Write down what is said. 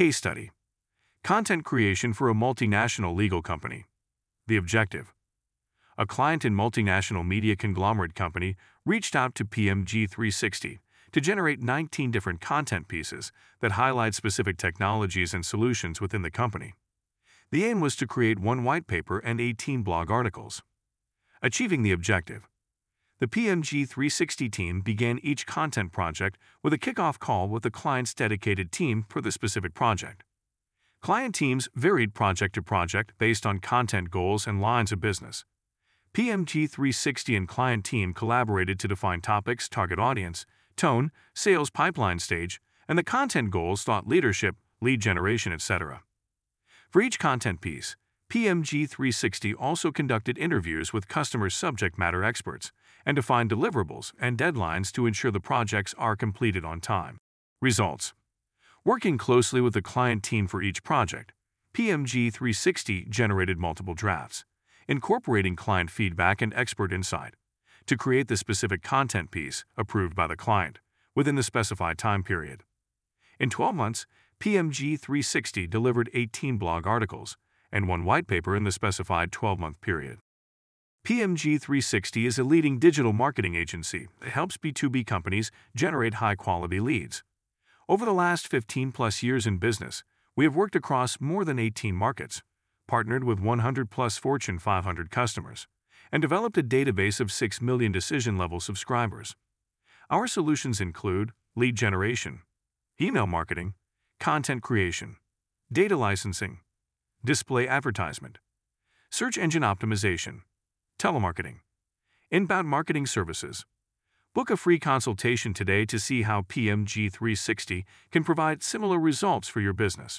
Case study. Content creation for a multinational legal company. The objective. A client in multinational media conglomerate company reached out to PMG360 to generate 19 different content pieces that highlight specific technologies and solutions within the company. The aim was to create one white paper and 18 blog articles. Achieving the objective. The PMG 360 team began each content project with a kickoff call with the client's dedicated team for the specific project. Client teams varied project to project based on content goals and lines of business. PMG 360 and client team collaborated to define topics, target audience, tone, sales pipeline stage, and the content goals, thought leadership, lead generation, etc. For each content piece, PMG360 also conducted interviews with customer subject matter experts and defined deliverables and deadlines to ensure the projects are completed on time. Results Working closely with the client team for each project, PMG360 generated multiple drafts, incorporating client feedback and expert insight to create the specific content piece approved by the client within the specified time period. In 12 months, PMG360 delivered 18 blog articles and one white paper in the specified 12-month period. PMG 360 is a leading digital marketing agency that helps B2B companies generate high-quality leads. Over the last 15-plus years in business, we have worked across more than 18 markets, partnered with 100-plus Fortune 500 customers, and developed a database of 6 million decision-level subscribers. Our solutions include lead generation, email marketing, content creation, data licensing, display advertisement, search engine optimization, telemarketing, inbound marketing services. Book a free consultation today to see how PMG 360 can provide similar results for your business.